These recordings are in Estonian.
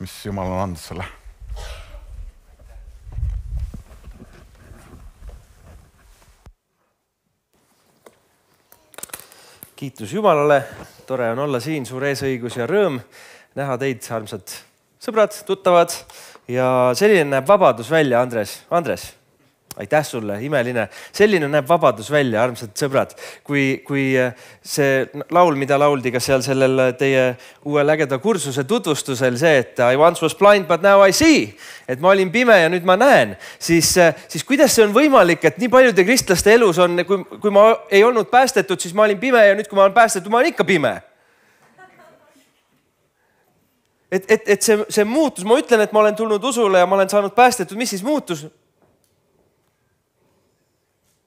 mis Jumal on andnud sulle kiitus Jumalale, tore on olla siin, suur eesõigus ja rõõm näha teid, armsad sõbrad, tuttavad ja selline näeb vabadus välja, Andres, Andres aitäh sulle, imeline, selline näeb vabadus välja, armsad sõbrad, kui, kui äh, see laul, mida lauldi ka seal sellel äh, teie uuel ägeda kursuse tutvustusel, see, et I once was blind but now I see, et ma olin pime ja nüüd ma näen, siis, äh, siis kuidas see on võimalik, et nii paljude kristlaste elus on, kui, kui ma ei olnud päästetud, siis ma olin pime ja nüüd, kui ma olen päästetud, ma olen ikka pime et, et, et see, see muutus, ma ütlen, et ma olen tulnud usule ja ma olen saanud päästetud, mis siis muutus?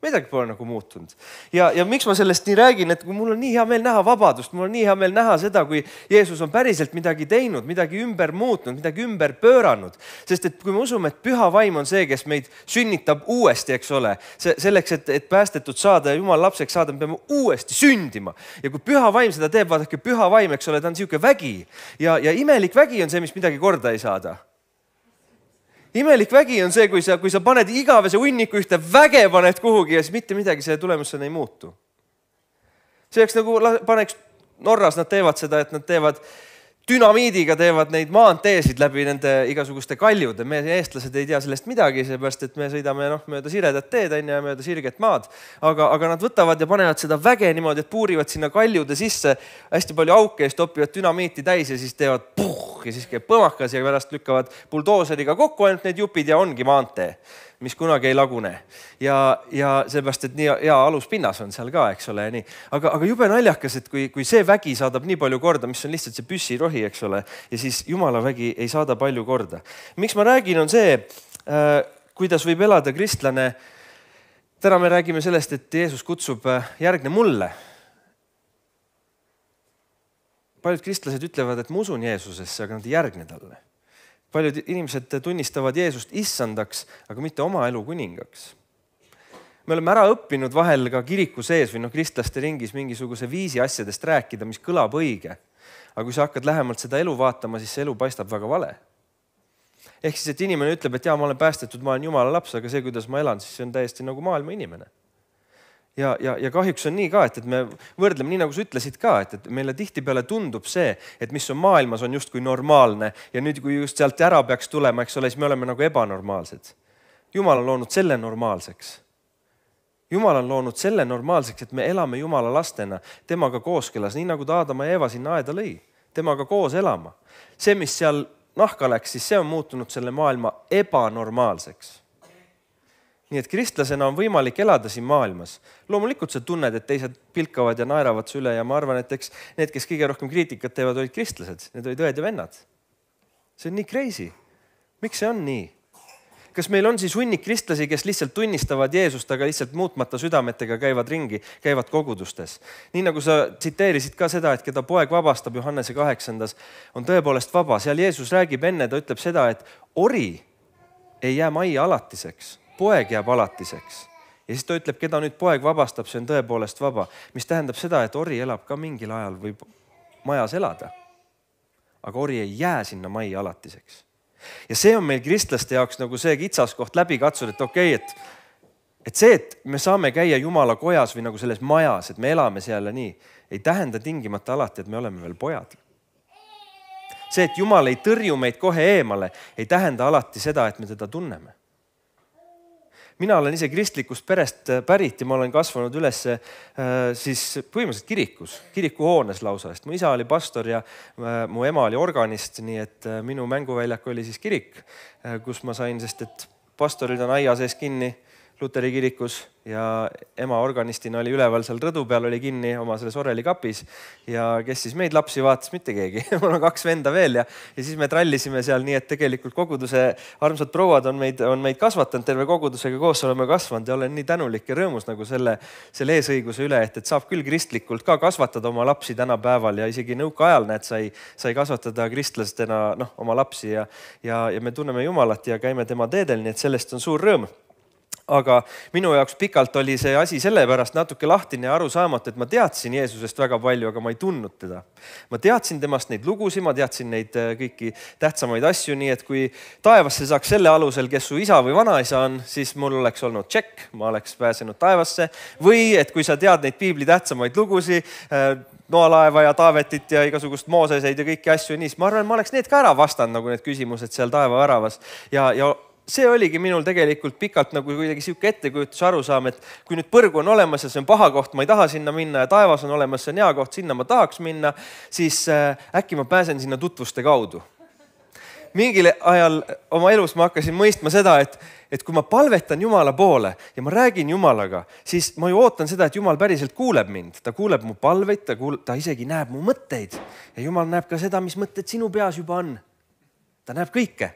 midagi pole nagu muutunud. ja, ja miks ma sellest nii räägin, et kui mul on nii hea meel näha vabadust, mul on nii hea meel näha seda, kui Jeesus on päriselt midagi teinud, midagi ümber muutnud, midagi ümber pööranud. sest et kui me usume, et püha vaim on see, kes meid sünnitab uuesti, eks ole, see selleks, et, et päästetud saada ja jumala lapseks saada, me peame uuesti sündima. ja kui püha vaim seda teeb, vaadake püha vaim, eks ole, ta on niisugune vägi ja, ja imelik vägi on see, mis midagi korda ei saada imelik vägi on see, kui sa, kui sa paned igavese hunniku ühte väge paned kuhugi ja siis mitte midagi selle tulemusena ei muutu. see oleks nagu paneks, Norras nad teevad seda, et nad teevad äh, dünamiidiga teevad neid maanteesid läbi nende igasuguste kaljude, me eestlased ei tea sellest midagi, seepärast et me sõidame noh, mööda siredat teed on ju ja mööda sirget maad. aga, aga nad võtavad ja panevad seda väge niimoodi, et puurivad sinna kaljude sisse hästi palju auke ja siis topivad dünamiiti täis ja siis teevad puh ja siis käib põmakas ja pärast lükkavad buldooseriga kokku ainult need jupid ja ongi maantee mis kunagi ei lagune. ja, ja sellepärast, et nii hea aluspinnas on seal ka, eks ole, nii. aga, aga jube naljakas, et kui, kui see vägi saadab nii palju korda, mis on lihtsalt see püssirohi, eks ole, ja siis jumala vägi ei saada palju korda. miks ma räägin, on see, äh, kuidas võib elada kristlane. täna me räägime sellest, et Jeesus kutsub äh, järgne mulle paljud kristlased ütlevad, et ma usun Jeesusesse, aga nad ei järgne talle paljud inimesed tunnistavad Jeesust issandaks, aga mitte oma elu kuningaks. me oleme ära õppinud vahel ka kiriku sees või noh, kristlaste ringis mingisuguse viisi asjadest rääkida, mis kõlab õige. aga kui sa hakkad lähemalt seda elu vaatama, siis see elu paistab väga vale. ehk siis, et inimene ütleb, et jaa, ma olen päästetud, ma olen jumala laps, aga see, kuidas ma elan, siis see on täiesti nagu maailma inimene ja, ja, ja kahjuks on nii ka, et, et me võrdleme nii, nagu sa ütlesid ka, et, et meile tihtipeale tundub see, et mis on maailmas, on justkui normaalne ja nüüd, kui just sealt ära peaks tulema, eks ole, siis me oleme nagu ebanormaalsed. jumal on loonud selle normaalseks. jumal on loonud selle normaalseks, et me elame Jumala lastena temaga kooskõlas, nii nagu ta Aadama ja Eeva sinna aeda lõi, temaga koos elama. see, mis seal nahka läks, siis see on muutunud selle maailma ebanormaalseks nii et kristlasena on võimalik elada siin maailmas. loomulikult sa tunned, et teised pilkavad ja naeravad su üle ja ma arvan, et eks need, kes kõige rohkem kriitikat teevad, olid kristlased, need olid õed ja vennad. see on nii crazy. miks see on nii? kas meil on siis hunnik kristlasi, kes lihtsalt tunnistavad Jeesust, aga lihtsalt muutmata südametega käivad ringi, käivad kogudustes? nii nagu sa tsiteerisid ka seda, et keda poeg vabastab Johannese kaheksandas, on tõepoolest vaba, seal Jeesus räägib enne, ta ütleb seda, et ori ei jää majja alatiseks poeg jääb alatiseks ja siis ta ütleb, keda nüüd poeg vabastab, see on tõepoolest vaba, mis tähendab seda, et ori elab ka mingil ajal, võib majas elada. aga ori ei jää sinna majja alatiseks. ja see on meil kristlaste jaoks nagu see kitsaskoht läbi katsuda, et okei okay,, et, et see, et me saame käia jumala kojas või nagu selles majas, et me elame seal ja nii, ei tähenda tingimata alati, et me oleme veel pojad see, et Jumal ei tõrju meid kohe eemale, ei tähenda alati seda, et me teda tunneme mina olen ise kristlikust perest äh, pärit ja ma olen kasvanud üles äh, siis põhimõtteliselt kirikus, kirikuhoones lausa, sest mu isa oli pastor ja äh, mu ema oli organist, nii et minu mänguväljak oli siis kirik, kus ma sain, sest et pastorid on aia sees kinni Luteri kirikus ja ema organistina oli üleval seal rõdu peal, oli kinni oma selles oreli kapis ja kes siis meid lapsi vaatas, mitte keegi mul on kaks venda veel ja, ja siis me trallisime seal nii, et tegelikult koguduse armsad prouad on meid, on meid kasvatanud, terve kogudusega koos oleme kasvanud ja olen nii tänulik ja rõõmus nagu selle, selle eesõiguse üle, et, et saab küll kristlikult ka kasvatada oma lapsi tänapäeval ja isegi nõukaajal näed, sai, sai kasvatada kristlastena noh, oma lapsi ja, ja, ja me tunneme Jumalat ja käime tema teedel, nii et sellest on suur rõõm aga minu jaoks pikalt oli see asi sellepärast natuke lahtine ja arusaamatu, et ma teadsin Jeesusest väga palju, aga ma ei tundnud teda. ma teadsin temast neid lugusid, ma teadsin neid äh, kõiki tähtsamaid asju, nii et kui taevasse saaks selle alusel, kes su isa või vanaisa on, siis mul oleks olnud tšekk, ma oleks pääsenud taevasse. või et kui sa tead neid piibli tähtsamaid lugusid, äh, noalaeva ja Taavetit ja igasugust Mooseseid ja kõiki asju ja nii, siis ma arvan, ma oleks need ka ära vastanud, nagu need küsimused seal taevaväravas ja, ja see oligi minul tegelikult pikalt nagu kuidagi sihuke ettekujutus, arusaam, et kui nüüd põrgu on olemas ja see on paha koht, ma ei taha sinna minna ja taevas on olemas, see on hea koht, sinna ma tahaks minna, siis äh, äkki ma pääsen sinna tutvuste kaudu. mingil ajal oma elus ma hakkasin mõistma seda, et, et kui ma palvetan Jumala poole ja ma räägin Jumalaga, siis ma ju ootan seda, et Jumal päriselt kuuleb mind, ta kuuleb mu palveid, ta kuul-, ta isegi näeb mu mõtteid ja Jumal näeb ka seda, mis mõtted sinu peas juba on. ta näeb kõike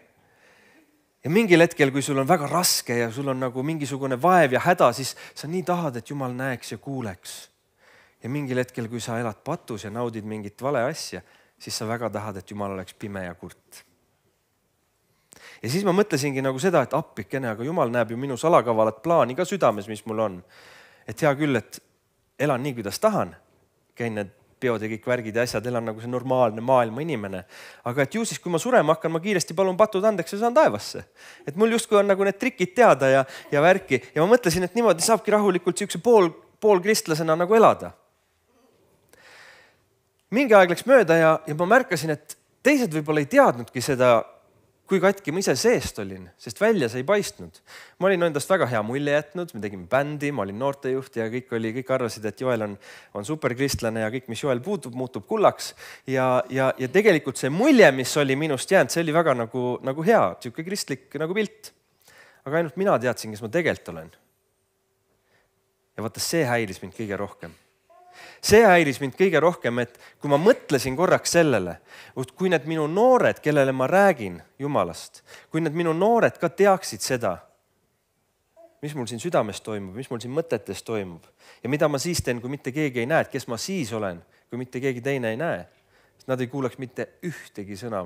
ja mingil hetkel, kui sul on väga raske ja sul on nagu mingisugune vaev ja häda, siis sa nii tahad, et jumal näeks ja kuuleks. ja mingil hetkel, kui sa elad patus ja naudid mingit vale asja, siis sa väga tahad, et jumal oleks pime ja kurt. ja siis ma mõtlesingi nagu seda, et appikene, aga jumal näeb ju minu salakavalat plaani ka südames, mis mul on. et hea küll, et elan nii, kuidas tahan, käin need peod ja kõik värgid ja asjad, elan nagu see normaalne maailma inimene. aga et ju siis, kui ma surema hakkan, ma kiiresti palun patud andeks ja saan taevasse. et mul justkui on nagu need trikid teada ja, ja värki ja ma mõtlesin, et niimoodi saabki rahulikult siukse pool, poolkristlasena nagu elada. mingi aeg läks mööda ja, ja ma märkasin, et teised võib-olla ei teadnudki seda kui katki ma ise seest olin, sest välja see ei paistnud. ma olin endast väga hea mulje jätnud, me tegime bändi, ma olin noortejuht ja kõik oli, kõik arvasid, et Joel on, on superkristlane ja kõik, mis Joel puutub, muutub kullaks. ja, ja, ja tegelikult see mulje, mis oli minust jäänud, see oli väga nagu, nagu hea, niisugune kristlik nagu pilt. aga ainult mina teadsin, kes ma tegelikult olen. ja vaata, see häiris mind kõige rohkem see häiris mind kõige rohkem, et kui ma mõtlesin korraks sellele, et kui need minu noored, kellele ma räägin Jumalast, kui need minu noored ka teaksid seda, mis mul siin südames toimub, mis mul siin mõtetes toimub ja mida ma siis teen, kui mitte keegi ei näe, et kes ma siis olen, kui mitte keegi teine ei näe. Nad ei kuuleks mitte ühtegi sõna,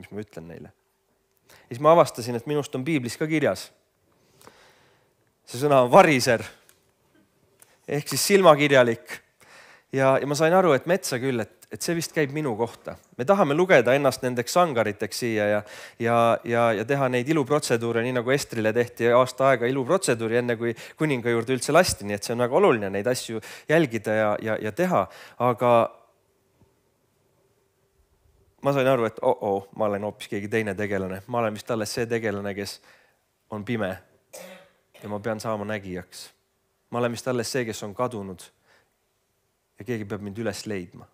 mis ma ütlen neile. siis ma avastasin, et minust on piiblis ka kirjas. see sõna on variser ehk siis silmakirjalik ja, ja ma sain aru, et metsa küll, et, et see vist käib minu kohta. me tahame lugeda ennast nendeks sangariteks siia ja, ja, ja, ja teha neid iluprotseduure, nii nagu Estrile tehti aasta aega iluprotseduuri, enne kui kuninga juurde üldse lasti, nii et see on väga oluline neid asju jälgida ja, ja, ja teha, aga ma sain aru, et oh-oo oh,, ma olen hoopis keegi teine tegelane, ma olen vist alles see tegelane, kes on pime ja ma pean saama nägijaks. ma olen vist alles see, kes on kadunud ja keegi peab mind üles leidma.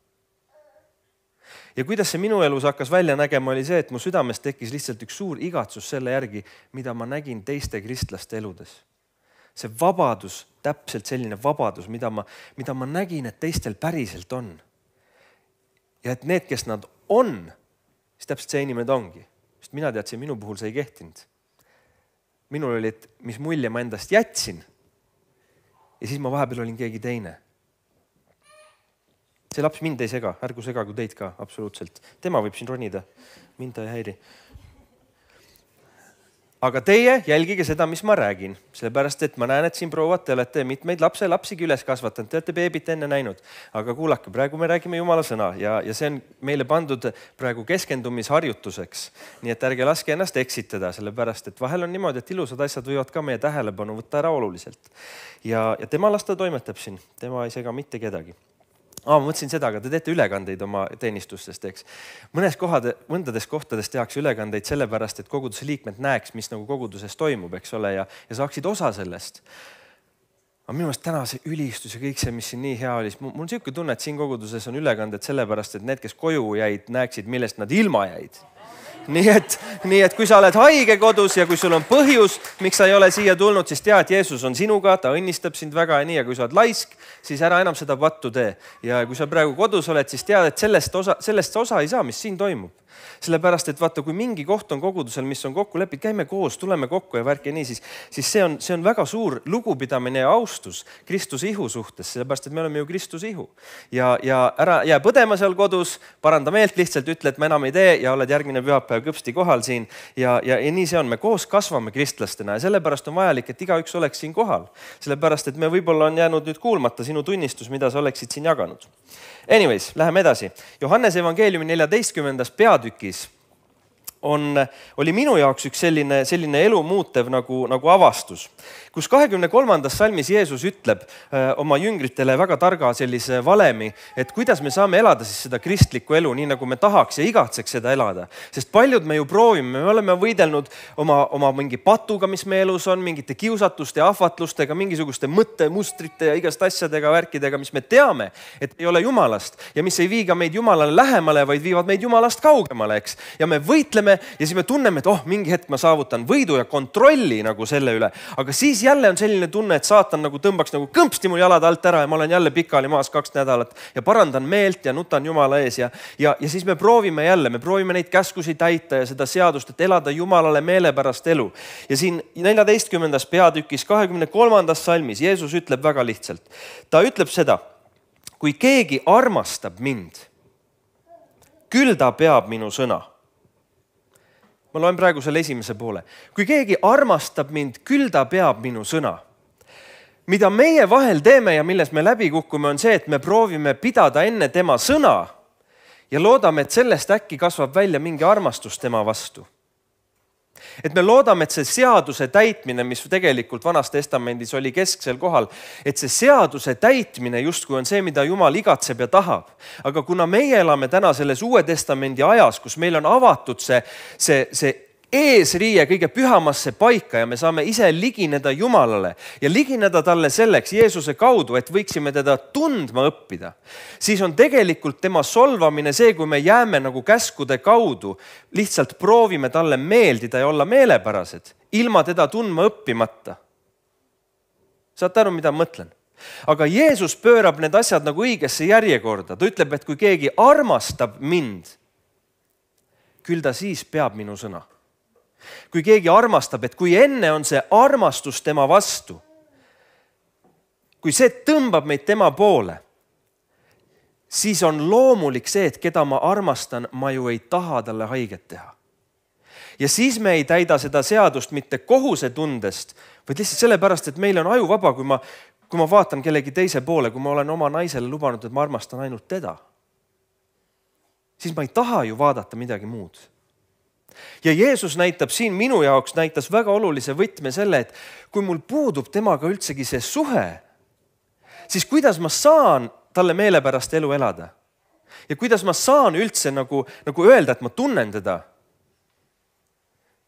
ja kuidas see minu elus hakkas välja nägema, oli see, et mu südames tekkis lihtsalt üks suur igatsus selle järgi, mida ma nägin teiste kristlaste eludes. see vabadus, täpselt selline vabadus, mida ma, mida ma nägin, et teistel päriselt on. ja et need, kes nad on, siis täpselt see inimene ta ongi, sest mina teadsin, minu puhul see ei kehtinud minul oli, et mis mulje ma endast jätsin. ja siis ma vahepeal olin keegi teine see laps mind ei sega, ärgu segagu teid ka absoluutselt, tema võib siin ronida, mind ta ei häiri. aga teie jälgige seda, mis ma räägin, sellepärast et ma näen, et siin prouad, te olete mitmeid lapselapsigi üles kasvatanud, te olete beebit enne näinud, aga kuulake, praegu me räägime jumala sõna ja, ja see on meile pandud praegu keskendumisharjutuseks. nii et ärge laske ennast eksitada, sellepärast et vahel on niimoodi, et ilusad asjad võivad ka meie tähelepanu võtta ära oluliselt. ja, ja tema las ta toimetab siin, tema ei sega mitte kedagi aa, ma mõtlesin seda, aga te teete ülekandeid oma teenistustest, eks. mõnes kohad, mõndades kohtades tehakse ülekandeid sellepärast, et koguduse liikmed näeks, mis nagu koguduses toimub, eks ole, ja, ja saaksid osa sellest. aga minu meelest täna see ülistus ja kõik see, mis siin nii hea oli, mul on niisugune tunne, et siin koguduses on ülekanded sellepärast, et need, kes koju jäid, näeksid, millest nad ilma jäid nii et, nii et kui sa oled haige kodus ja kui sul on põhjus, miks sa ei ole siia tulnud, siis tea, et Jeesus on sinuga, ta õnnistab sind väga ja nii, ja kui sa oled laisk, siis ära enam seda pattu tee. ja kui sa praegu kodus oled, siis tea, et sellest osa, sellest osa ei saa, mis siin toimub sellepärast et vaata, kui mingi koht on kogudusel, mis on kokku lepitud, käime koos, tuleme kokku ja värk ja nii, siis, siis see on, see on väga suur lugupidamine ja austus Kristuse ihu suhtes, sellepärast et me oleme ju Kristuse ihu. ja, ja ära jää põdema seal kodus, paranda meelt lihtsalt, ütle, et ma enam ei tee ja oled järgmine pühapäev kõpsti kohal siin ja, ja, ja nii see on, me koos kasvame kristlastena ja sellepärast on vajalik, et igaüks oleks siin kohal. sellepärast, et me võib-olla on jäänud nüüd kuulmata sinu tunnistus, mida sa oleksid siin jaganud Anyways, läheme edasi. Johannese evangeeliumi neljateistkümnendas peatükis on, oli minu jaoks üks selline, selline elumuutev nagu, nagu avastus kus kahekümne kolmandas salmis Jeesus ütleb äh, oma jüngritele väga targa sellise valemi, et kuidas me saame elada siis seda kristlikku elu nii, nagu me tahaks ja igatseks seda elada. sest paljud me ju proovime, me oleme võidelnud oma, oma mingi patuga, mis meie elus on, mingite kiusatuste, ahvatlustega, mingisuguste mõttemustrite ja igast asjadega, värkidega, mis me teame, et ei ole jumalast ja mis ei vii ka meid jumalale lähemale, vaid viivad meid jumalast kaugemale, eks. ja me võitleme ja siis me tunneme, et oh, mingi hetk ma saavutan võidu ja kontrolli nagu selle üle, aga siis siis jälle on selline tunne, et saatan nagu tõmbaks nagu kõmpsti mul jalad alt ära ja ma olen jälle pikali maas kaks nädalat ja parandan meelt ja nutan Jumala ees ja, ja, ja siis me proovime jälle, me proovime neid käskusi täita ja seda seadust, et elada Jumalale meelepärast elu. ja siin neljateistkümnendas peatükis, kahekümne kolmandas salmis Jeesus ütleb väga lihtsalt. ta ütleb seda, kui keegi armastab mind, küll ta peab minu sõna ma loen praegu selle esimese poole. kui keegi armastab mind, küll ta peab minu sõna. mida meie vahel teeme ja milles me läbi kukume, on see, et me proovime pidada enne tema sõna ja loodame, et sellest äkki kasvab välja mingi armastus tema vastu et me loodame, et see seaduse täitmine, mis tegelikult Vanas Testamendis oli kesksel kohal, et see seaduse täitmine justkui on see, mida Jumal igatseb ja tahab. aga kuna meie elame täna selles Uue Testamendi ajas, kus meil on avatud see, see, see eesriie kõige pühamasse paika ja me saame ise ligineda Jumalale ja ligineda talle selleks Jeesuse kaudu, et võiksime teda tundma õppida. siis on tegelikult tema solvamine see, kui me jääme nagu käskude kaudu, lihtsalt proovime talle meeldida ja olla meelepärased, ilma teda tundma õppimata. saate aru, mida ma mõtlen? aga Jeesus pöörab need asjad nagu õigesse järjekorda, ta ütleb, et kui keegi armastab mind, küll ta siis peab minu sõna kui keegi armastab, et kui enne on see armastus tema vastu, kui see tõmbab meid tema poole, siis on loomulik see, et keda ma armastan, ma ju ei taha talle haiget teha. ja siis me ei täida seda seadust mitte kohusetundest, vaid lihtsalt sellepärast, et meil on aju vaba, kui ma, kui ma vaatan kellegi teise poole, kui ma olen oma naisele lubanud, et ma armastan ainult teda, siis ma ei taha ju vaadata midagi muud ja Jeesus näitab siin minu jaoks, näitas väga olulise võtme selle, et kui mul puudub temaga üldsegi see suhe, siis kuidas ma saan talle meelepärast elu elada? ja kuidas ma saan üldse nagu, nagu öelda, et ma tunnen teda?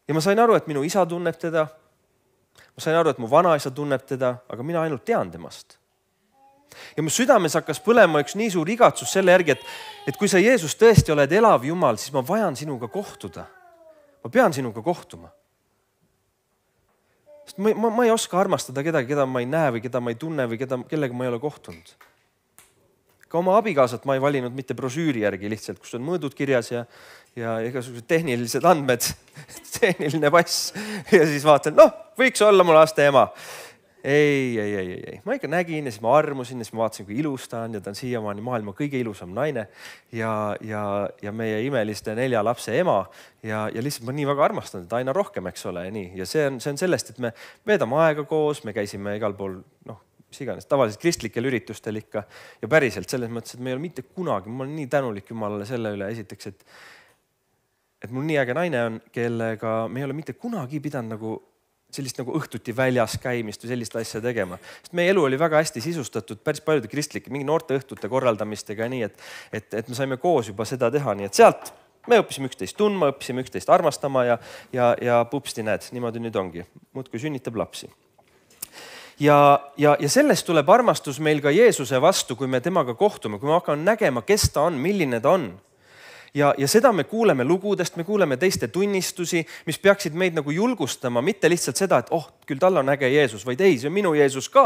ja ma sain aru, et minu isa tunneb teda. ma sain aru, et mu vanaisa tunneb teda, aga mina ainult tean temast. ja mu südames hakkas põlema üks nii suur igatsus selle järgi, et, et kui sa, Jeesus, tõesti oled elav Jumal, siis ma vajan sinuga kohtuda ma pean sinuga kohtuma. sest ma, ma, ma ei oska armastada kedagi, keda ma ei näe või keda ma ei tunne või keda, kellega ma ei ole kohtunud. ka oma abikaasat ma ei valinud mitte brošüüri järgi lihtsalt, kus on mõõdud kirjas ja, ja igasugused tehnilised andmed tehniline pass ja siis vaatan, noh, võiks olla mu laste ema ei, ei, ei, ei, ei, ma ikka nägin ja siis ma armusin ja siis ma vaatasin, kui ilus ta on ja ta on siiamaani maailma kõige ilusam naine ja, ja, ja meie imeliste nelja lapse ema ja, ja lihtsalt ma nii väga armastan teda aina rohkem, eks ole, nii ja see on, see on sellest, et me veedame aega koos, me käisime igal pool noh mis iganes, tavaliselt kristlikel üritustel ikka ja päriselt selles mõttes, et me ei ole mitte kunagi, ma olen nii tänulik Jumalale selle üle, esiteks, et et mul nii äge naine on, kellega me ei ole mitte kunagi pidanud nagu sellist nagu õhtuti väljas käimist või sellist asja tegema, sest meie elu oli väga hästi sisustatud päris paljude kristlike, mingi noorteõhtute korraldamistega ja nii, et, et, et me saime koos juba seda teha, nii et sealt me õppisime üksteist tundma, õppisime üksteist armastama ja, ja, ja pupsti näed, niimoodi nüüd ongi, muudkui sünnitab lapsi. ja, ja, ja sellest tuleb armastus meil ka Jeesuse vastu, kui me temaga kohtume, kui ma hakkan nägema, kes ta on, milline ta on ja, ja seda me kuuleme lugudest, me kuuleme teiste tunnistusi, mis peaksid meid nagu julgustama, mitte lihtsalt seda, et oh, küll tal on äge Jeesus, vaid ei, see on minu Jeesus ka.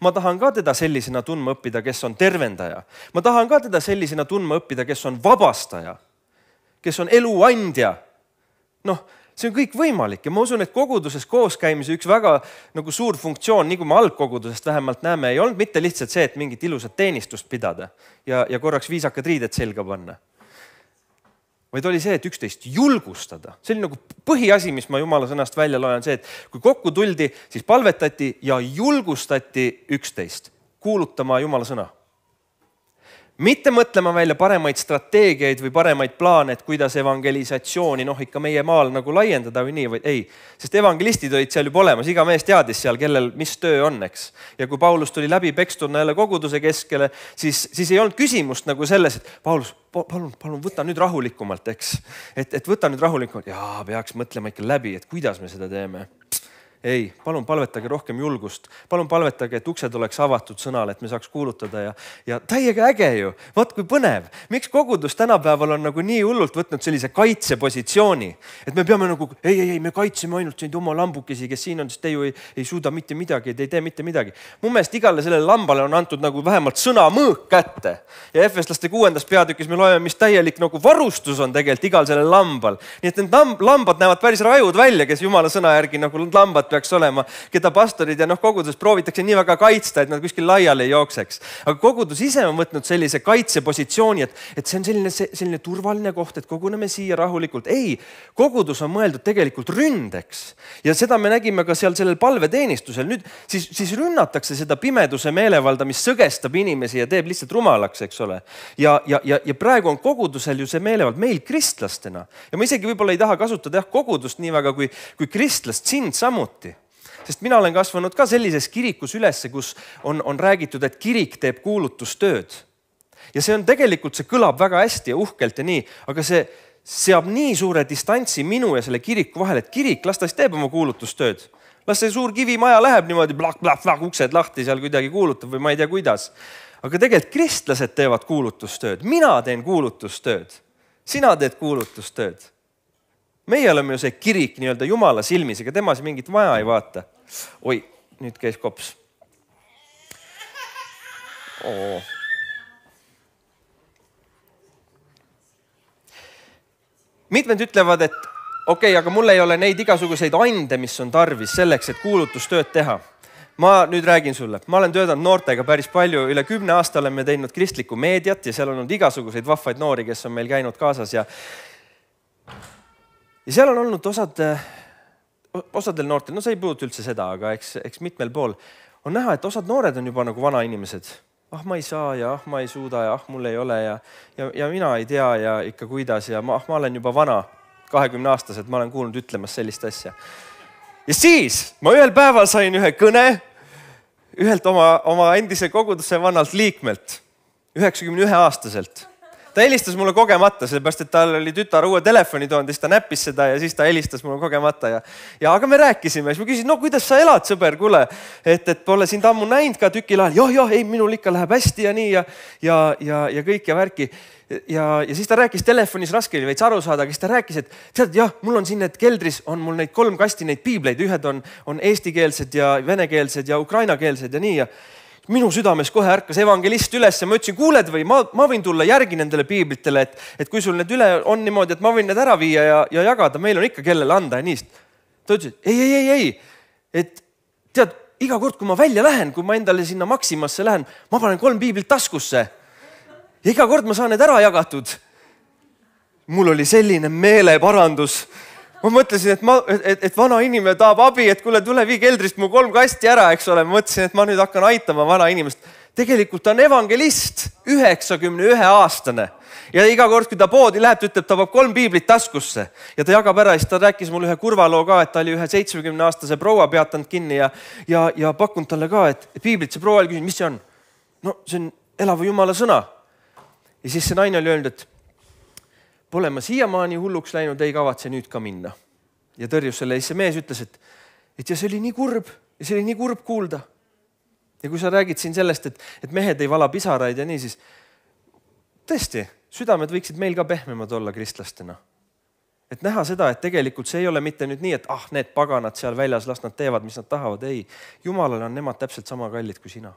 ma tahan ka teda sellisena tundma õppida, kes on tervendaja. ma tahan ka teda sellisena tundma õppida, kes on vabastaja, kes on eluandja. noh see on kõik võimalik ja ma usun, et koguduses kooskäimise üks väga nagu suur funktsioon, nii kui me algkogudusest vähemalt näeme, ei olnud mitte lihtsalt see, et mingit ilusat teenistust pidada ja, ja korraks viisakad riided selga panna vaid oli see, et üksteist julgustada. see oli nagu põhiasi, mis ma jumala sõnast välja loen, see, et kui kokku tuldi, siis palvetati ja julgustati üksteist kuulutama jumala sõna mitte mõtlema välja paremaid strateegiaid või paremaid plaane, et kuidas evangelisatsiooni noh, ikka meie maal nagu laiendada või nii, vaid ei. sest evangelistid olid seal juba olemas, iga mees teadis seal, kellel mis töö on, eks. ja kui Paulus tuli läbi pekstuna jälle koguduse keskele, siis, siis ei olnud küsimust nagu selles, et Paulus, palun, palun võta nüüd rahulikumalt, eks. et, et võta nüüd rahulikumalt, jaa, peaks mõtlema ikka läbi, et kuidas me seda teeme ei, palun palvetage rohkem julgust, palun palvetage, et uksed oleks avatud sõnale, et me saaks kuulutada ja, ja täiega äge ju, vot kui põnev. miks kogudus tänapäeval on nagu nii hullult võtnud sellise kaitsepositsiooni, et me peame nagu ei, ei, ei, me kaitseme ainult neid oma lambukesi, kes siin on, sest te ju ei, ei suuda mitte midagi, te ei tee mitte midagi. mu meelest igale sellele lambale on antud nagu vähemalt sõnamõõk kätte ja Efeslaste kuuendas peatükis me loeme, mis täielik nagu varustus on tegelikult igal sellel lambal. nii et need lambad näevad päris rajud välja, kes jumala sõna järgi nagu lambad peaks olema, keda pastorid ja noh, kogudus proovitakse nii väga kaitsta, et nad kuskil laiali ei jookseks. aga kogudus ise on võtnud sellise kaitsepositsiooni, et, et see on selline, selline turvaline koht, et koguneme siia rahulikult. ei, kogudus on mõeldud tegelikult ründeks ja seda me nägime ka seal sellel palveteenistusel. nüüd siis, siis rünnatakse seda pimeduse meelevalda, mis sõgestab inimesi ja teeb lihtsalt rumalaks, eks ole. ja, ja, ja, ja praegu on kogudusel ju see meelevald meil kristlastena ja ma isegi võib-olla ei taha kasutada jah, kogudust nii väga kui, kui kristlast sind samuti sest mina olen kasvanud ka sellises kirikus ülesse, kus on, on räägitud, et kirik teeb kuulutustööd. ja see on tegelikult, see kõlab väga hästi ja uhkelt ja nii, aga see seab nii suure distantsi minu ja selle kiriku vahel, et kirik, las ta siis teeb oma kuulutustööd las see suur kivimaja läheb niimoodi plak-plak-plak uksed lahti seal kuidagi kuulutab või ma ei tea, kuidas. aga tegelikult kristlased teevad kuulutustööd, mina teen kuulutustööd, sina teed kuulutustööd. meie oleme ju see kirik nii-öelda Jumala silmis, ega tema siin mingit maja ei vaata oi, nüüd käis kops. mitmed ütlevad, et okei okay,, aga mul ei ole neid igasuguseid ande, mis on tarvis selleks, et kuulutustööd teha ma nüüd räägin sulle, ma olen töötanud noortega päris palju, üle kümne aasta oleme teinud kristlikku meediat ja seal on olnud igasuguseid vahvaid noori, kes on meil käinud kaasas ja. ja seal on olnud osad äh, osadel noortel, no see ei puuduta üldse seda, aga eks, eks mitmel pool on näha, et osad noored on juba nagu vanainimesed. ah, ma ei saa ja ah, ma ei suuda ja ah, mul ei ole ja, ja, ja mina ei tea ja ikka kuidas ja ma, ah, ma olen juba vana, kahekümne aastased, ma olen kuulnud ütlemas sellist asja. ja siis ma ühel päeval sain ühe kõne ühelt oma, oma endise koguduse vanalt liikmelt, üheksakümne ühe aastaselt ta helistas mulle kogemata, sellepärast et tal oli tütar uue telefoni toonud ja siis ta näppis seda ja siis ta helistas mulle kogemata ja, ja aga me rääkisime, siis ma küsisin, no kuidas sa elad, sõber, kuule, et, et pole sind ammu näinud ka tükil ajal jo,, joh-joh, ei minul ikka läheb hästi ja nii ja, ja, ja, ja kõik ja värki ja, ja siis ta rääkis telefonis, raske oli veits aru saada, aga siis ta rääkis, et tead jah, mul on siin need keldris on mul neid kolm kasti neid piibleid, ühed on, on eestikeelsed ja venekeelsed ja ukrainakeelsed ja nii ja minu südames kohe ärkas evangelist üles ja ma ütlesin, kuuled või ma, ma võin tulla järgi nendele piiblitele, et, et kui sul need üle on niimoodi, et ma võin need ära viia ja, ja jagada, meil on ikka kellele anda ja niist. ta ütles, et ei, ei, ei, ei, et tead, iga kord, kui ma välja lähen, kui ma endale sinna Maximasse lähen, ma panen kolm piiblit taskusse. ja iga kord ma saan need ära jagatud. mul oli selline meeleparandus ma mõtlesin, et ma, et, et vana inimene tahab abi, et kuule, tule vii keldrist mu kolm kasti ära, eks ole. mõtlesin, et ma nüüd hakkan aitama vana inimest. tegelikult ta on evangelist, üheksakümne ühe aastane ja iga kord, kui ta poodi läheb, ta ütleb, ta peab kolm piiblit taskusse ja ta jagab ära ja siis ta rääkis mulle ühe kurva loo ka, et ta oli ühe seitsmekümne aastase proua peatanud kinni ja, ja, ja pakkunud talle ka, et, et piiblit, see proua oli küsinud, mis see on? no see on elava jumala sõna. ja siis see naine oli öelnud, et Pole ma siiamaani hulluks läinud, ei kavatse nüüd ka minna. ja tõrjus selle ja siis see mees ütles, et, et ja see oli nii kurb ja see oli nii kurb kuulda. ja kui sa räägid siin sellest, et, et mehed ei vala pisaraid ja nii, siis tõesti, südamed võiksid meil ka pehmemad olla kristlastena. et näha seda, et tegelikult see ei ole mitte nüüd nii, et ah, need paganad seal väljas, las nad teevad, mis nad tahavad, ei. jumalale on nemad täpselt sama kallid kui sina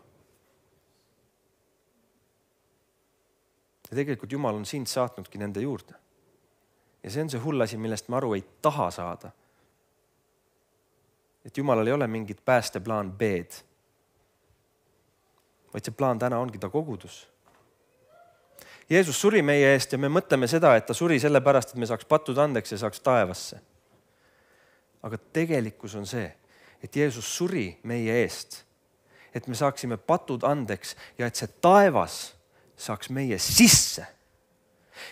ja tegelikult Jumal on sind saatnudki nende juurde ja see on see hull asi, millest me aru ei taha saada. et jumalal ei ole mingit päästeplaan B-d. vaid see plaan täna ongi ta kogudus. Jeesus suri meie eest ja me mõtleme seda, et ta suri sellepärast, et me saaks pattud andeks ja saaks taevasse. aga tegelikkus on see, et Jeesus suri meie eest, et me saaksime patud andeks ja et see taevas saaks meie sisse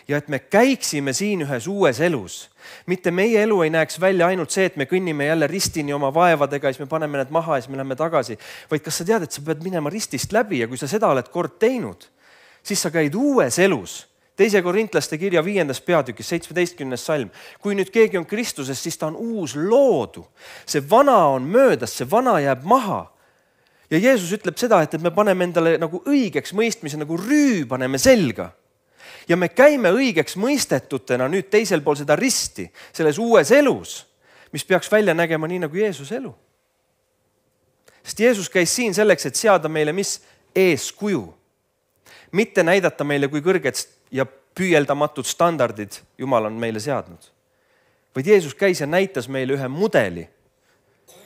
ja et me käiksime siin ühes uues elus. mitte meie elu ei näeks välja ainult see, et me kõnnime jälle ristini oma vaevadega ja siis me paneme need maha ja siis me läheme tagasi, vaid kas sa tead, et sa pead minema ristist läbi ja kui sa seda oled kord teinud, siis sa käid uues elus teise korintlaste kirja viiendas peatükis, seitsmeteistkümnes salm. kui nüüd keegi on Kristuses, siis ta on uus loodu. see vana on möödas, see vana jääb maha ja Jeesus ütleb seda, et, et me paneme endale nagu õigeks mõistmise nagu rüü paneme selga ja me käime õigeks mõistetutena nüüd teisel pool seda risti, selles uues elus, mis peaks välja nägema nii nagu Jeesuse elu. sest Jeesus käis siin selleks, et seada meile, mis eeskuju, mitte näidata meile, kui kõrged ja püüeldamatud standardid Jumal on meile seadnud. vaid Jeesus käis ja näitas meile ühe mudeli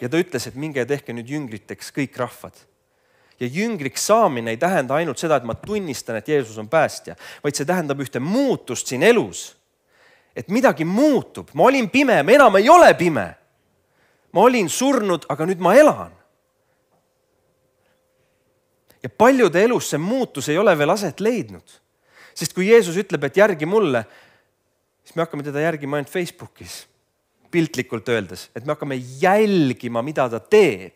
ja ta ütles, et minge ja tehke nüüd jüngriteks kõik rahvad ja jüngriks saamine ei tähenda ainult seda, et ma tunnistan, et Jeesus on päästja, vaid see tähendab ühte muutust siin elus. et midagi muutub, ma olin pime, ma enam ei ole pime. ma olin surnud, aga nüüd ma elan. ja paljude elus see muutus ei ole veel aset leidnud. sest kui Jeesus ütleb, et järgi mulle, siis me hakkame teda järgima ainult Facebookis piltlikult öeldes, et me hakkame jälgima, mida ta teeb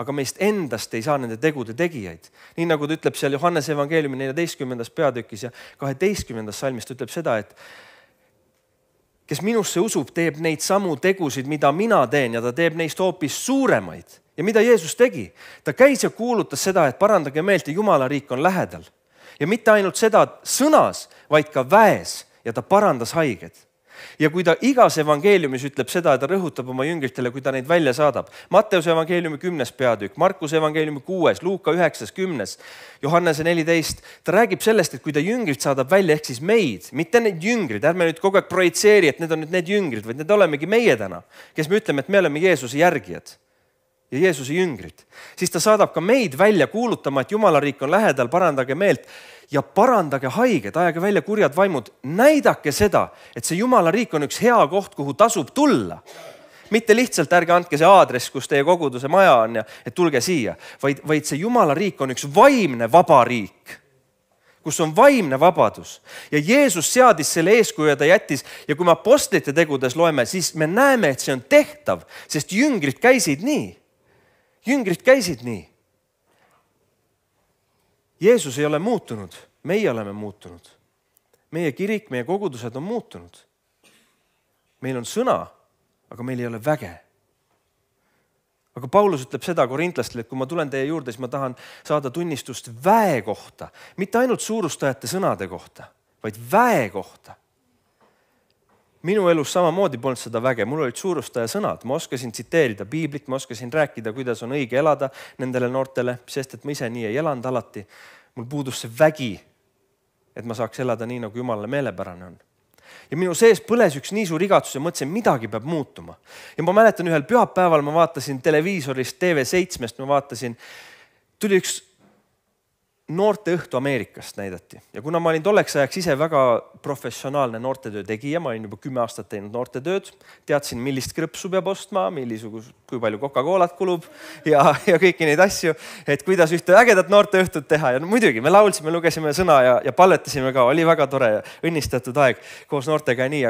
aga meist endast ei saa nende tegude tegijaid. nii nagu ta ütleb seal Johannese evangeeliumi neljateistkümnendas peatükis ja kaheteistkümnendas salmis ta ütleb seda, et kes minusse usub, teeb neid samu tegusid, mida mina teen ja ta teeb neist hoopis suuremaid. ja mida Jeesus tegi? ta käis ja kuulutas seda, et parandage meelt ja Jumala riik on lähedal. ja mitte ainult seda sõnas, vaid ka väes ja ta parandas haiged ja kui ta igas evangeeliumis ütleb seda, ta rõhutab oma jüngritele, kui ta neid välja saadab. Matteuse evangeeliumi kümnes peatükk, Markuse evangeeliumi kuues, Luuka üheksas, kümnes, Johannese neliteist. ta räägib sellest, et kui ta jüngrid saadab välja, ehk siis meid, mitte need jüngrid, ärme nüüd kogu aeg projitseeri, et need on nüüd need jüngrid, vaid need olemegi meie täna, kes me ütleme, et me oleme Jeesuse järgijad ja Jeesuse jüngrid, siis ta saadab ka meid välja kuulutama, et jumala riik on lähedal, parandage meelt ja parandage haiged, ajage välja kurjad vaimud, näidake seda, et see jumala riik on üks hea koht, kuhu tasub tulla. mitte lihtsalt ärge andke see aadress, kus teie koguduse maja on ja et tulge siia, vaid, vaid see jumala riik on üks vaimne vabariik kus on vaimne vabadus ja Jeesus seadis selle eeskuju ja ta jättis ja kui me apostlite tegudes loeme, siis me näeme, et see on tehtav, sest jüngrid käisid nii. jüngrid käisid nii Jeesus ei ole muutunud, meie oleme muutunud. meie kirik, meie kogudused on muutunud. meil on sõna, aga meil ei ole väge. aga Paulus ütleb seda korintlastele, et kui ma tulen teie juurde, siis ma tahan saada tunnistust väe kohta, mitte ainult suurustajate sõnade kohta, vaid väe kohta minu elus samamoodi polnud seda väge, mul olid suurustaja sõnad, ma oskasin tsiteerida piiblit, ma oskasin rääkida, kuidas on õige elada nendele noortele, sest et ma ise nii ei elanud alati. mul puudus see vägi, et ma saaks elada nii, nagu jumalale meelepärane on ja minu sees põles üks nii suur igatsus ja mõtlesin, midagi peab muutuma. ja ma mäletan, ühel pühapäeval ma vaatasin televiisorist TV7-st, ma vaatasin, tuli üks noorteõhtu Ameerikast näidati ja kuna ma olin tolleks ajaks ise väga professionaalne noortetöö tegija, ma olin juba kümme aastat teinud noortetööd, teadsin, millist krõpsu peab ostma, millisugust, kui palju Coca-Colat kulub ja, ja kõiki neid asju, et kuidas ühte ägedat noorteõhtut teha ja no muidugi me laulsime, lugesime sõna ja, ja palletasime ka, oli väga tore ja õnnistatud aeg koos noortega ja nii,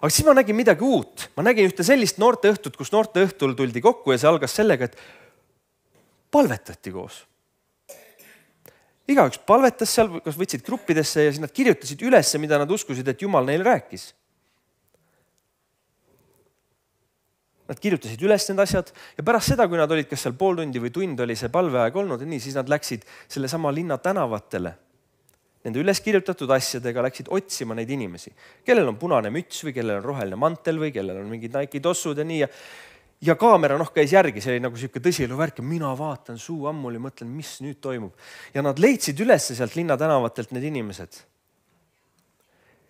aga siis ma nägin midagi uut, ma nägin ühte sellist noorteõhtut, kus noorteõhtul tuldi kokku ja see algas sellega, et palvetati koos igaüks palvetas seal, kas võtsid gruppidesse ja siis nad kirjutasid üles, mida nad uskusid, et jumal neile rääkis. Nad kirjutasid üles need asjad ja pärast seda, kui nad olid, kas seal pool tundi või tund oli see palveaeg olnud, nii siis nad läksid sellesama linna tänavatele. Nende üles kirjutatud asjadega läksid otsima neid inimesi, kellel on punane müts või kellel on roheline mantel või kellel on mingid Nike tossud ja nii ja ja kaamera noh käis järgi, see oli nagu sihuke tõsielu värk ja mina vaatan suu ammuli, mõtlen, mis nüüd toimub. ja nad leidsid ülesse sealt linnatänavatelt need inimesed.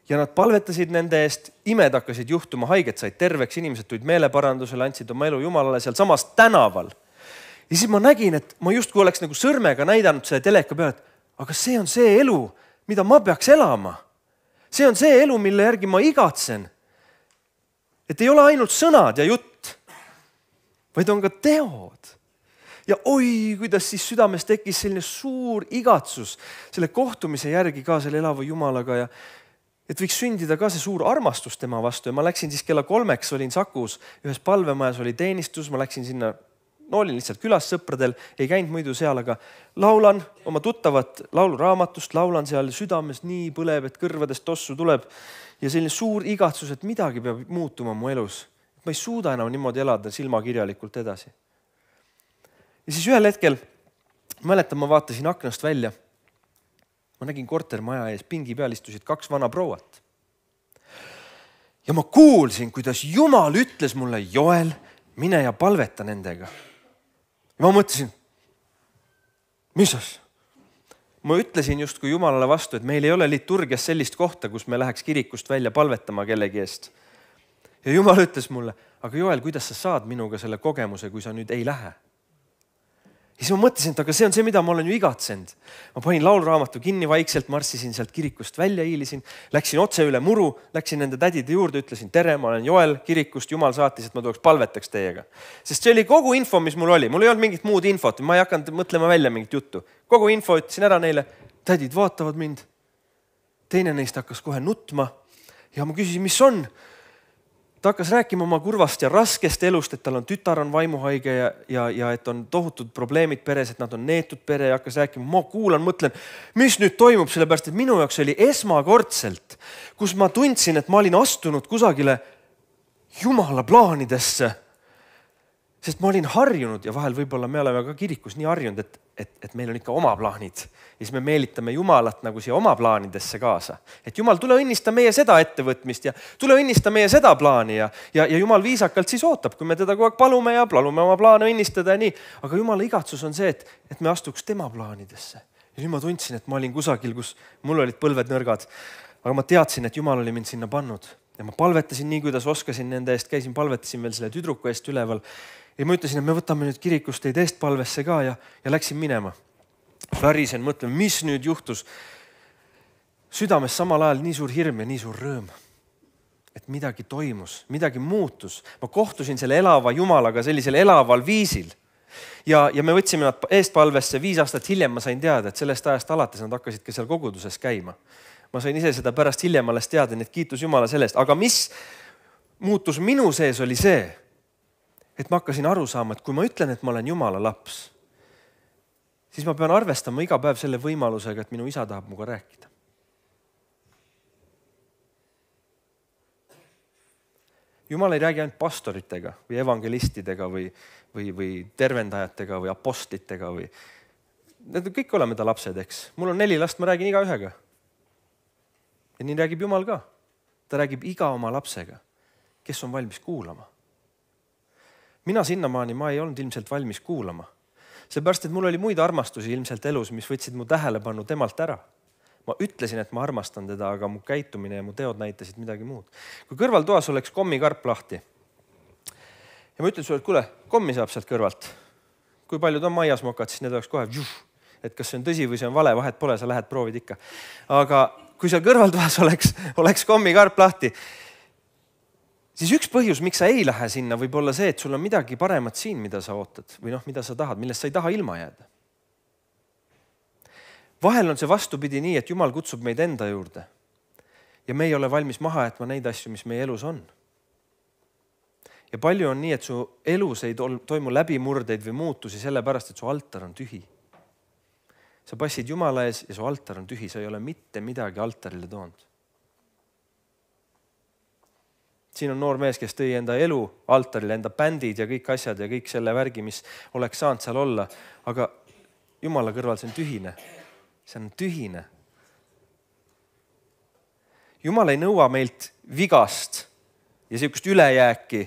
ja nad palvetasid nende eest, imed hakkasid juhtuma, haiged said terveks, inimesed tulid meeleparandusele, andsid oma elu Jumalale sealsamas tänaval. ja siis ma nägin, et ma justkui oleks nagu sõrmega näidanud selle teleka peale, et aga see on see elu, mida ma peaks elama. see on see elu, mille järgi ma igatsen. et ei ole ainult sõnad ja jutt vaid on ka teod. ja oi, kuidas siis südames tekkis selline suur igatsus selle kohtumise järgi ka selle elava Jumalaga ja et võiks sündida ka see suur armastus tema vastu ja ma läksin siis kella kolmeks, olin Sakus, ühes palvemajas oli teenistus, ma läksin sinna no olin lihtsalt külas sõpradel, ei käinud muidu seal, aga laulan oma tuttavat lauluraamatust, laulan seal südames nii põleb, et kõrvadest tossu tuleb ja selline suur igatsus, et midagi peab muutuma mu elus ma ei suuda enam niimoodi elada silmakirjalikult edasi. ja siis ühel hetkel, mäletan, ma vaatasin aknast välja. ma nägin kortermaja ees pingi peal istusid kaks vana prouat. ja ma kuulsin, kuidas Jumal ütles mulle, Joel, mine ja palveta nendega. ja ma mõtlesin, mis asja ma ütlesin justkui Jumalale vastu, et meil ei ole liturgias sellist kohta, kus me läheks kirikust välja palvetama kellegi eest ja jumal ütles mulle, aga Joel, kuidas sa saad minuga selle kogemuse, kui sa nüüd ei lähe? ja siis ma mõtlesin, et aga see on see, mida ma olen ju igatsenud. ma panin lauluraamatu kinni vaikselt, marssisin sealt kirikust välja, hiilisin, läksin otse üle muru, läksin nende tädide juurde, ütlesin tere, ma olen Joel kirikust, jumal saatis, et ma tuleks palvetaks teiega. sest see oli kogu info, mis mul oli, mul ei olnud mingit muud infot, ma ei hakanud mõtlema välja mingit juttu. kogu info ütlesin ära neile, tädid vaatavad mind. teine neist hakkas kohe nutma ja ma küsisin, mis on ta hakkas rääkima oma kurvast ja raskest elust, et tal on tütar on vaimuhaige ja, ja, ja et on tohutud probleemid peres, et nad on neetud pere ja hakkas rääkima, ma kuulan, mõtlen, mis nüüd toimub, sellepärast et minu jaoks oli esmakordselt, kus ma tundsin, et ma olin astunud kusagile jumala plaanidesse sest ma olin harjunud ja vahel võib-olla me oleme ka kirikus nii harjunud, et, et, et meil on ikka oma plaanid ja siis me meelitame Jumalat nagu siia oma plaanidesse kaasa. et Jumal, tule õnnista meie seda ettevõtmist ja tule õnnista meie seda plaani ja, ja, ja Jumal viisakalt siis ootab, kui me teda kogu aeg palume ja palume oma plaane õnnistada ja nii. aga Jumala igatsus on see, et, et me astuks tema plaanidesse. ja nüüd ma tundsin, et ma olin kusagil, kus mul olid põlved nõrgad. aga ma teadsin, et Jumal oli mind sinna pannud ja ma palvetasin nii, kuidas oskasin nende eest, käisin, palvetasin veel selle tüdruku eest üleval ja ma ütlesin, et me võtame nüüd kirikus teid eestpalvesse ka ja, ja läksin minema. värisen, mõtlen, mis nüüd juhtus. südames samal ajal nii suur hirm ja nii suur rõõm. et midagi toimus, midagi muutus, ma kohtusin selle elava jumalaga sellisel elaval viisil ja, ja me võtsime nad eestpalvesse, viis aastat hiljem ma sain teada, et sellest ajast alates nad hakkasid ka seal koguduses käima. ma sain ise seda pärast hiljem alles teada, nii et kiitus Jumala selle eest, aga mis muutus minu sees, oli see et ma hakkasin aru saama, et kui ma ütlen, et ma olen Jumala laps, siis ma pean arvestama iga päev selle võimalusega, et minu isa tahab minuga rääkida. jumal ei räägi ainult pastoritega või evangelistidega või, või, või tervendajatega või apostlitega või. Need kõik oleme ta lapsed, eks. mul on neli last, ma räägin igaühega. ja nii räägib Jumal ka. ta räägib iga oma lapsega, kes on valmis kuulama mina sinnamaani, ma ei olnud ilmselt valmis kuulama. seepärast, et mul oli muid armastusi ilmselt elus, mis võtsid mu tähelepanu temalt ära ma ütlesin, et ma armastan teda, aga mu käitumine ja mu teod näitasid midagi muud. kui kõrvaltoas oleks kommikarp lahti ja ma ütlen sulle, et kuule, kommi saab sealt kõrvalt. kui paljud on maias mokad, siis need oleks kohe, et kas see on tõsi või see on vale, vahet pole, sa lähed proovid ikka. aga kui seal kõrvaltoas oleks, oleks kommikarp lahti siis üks põhjus, miks sa ei lähe sinna, võib olla see, et sul on midagi paremat siin, mida sa ootad või noh, mida sa tahad, millest sa ei taha ilma jääda. vahel on see vastupidi nii, et jumal kutsub meid enda juurde ja me ei ole valmis maha jätma neid asju, mis meie elus on. ja palju on nii, et su elus ei toimu läbimurdeid või muutusi sellepärast, et su altar on tühi. sa passid Jumala ees ja su altar on tühi, sa ei ole mitte midagi altarile toonud siin on noor mees, kes tõi enda elu altarile, enda bändid ja kõik asjad ja kõik selle värgi, mis oleks saanud seal olla, aga jumala kõrval see on tühine. see on tühine. jumal ei nõua meilt vigast ja sihukest ülejääki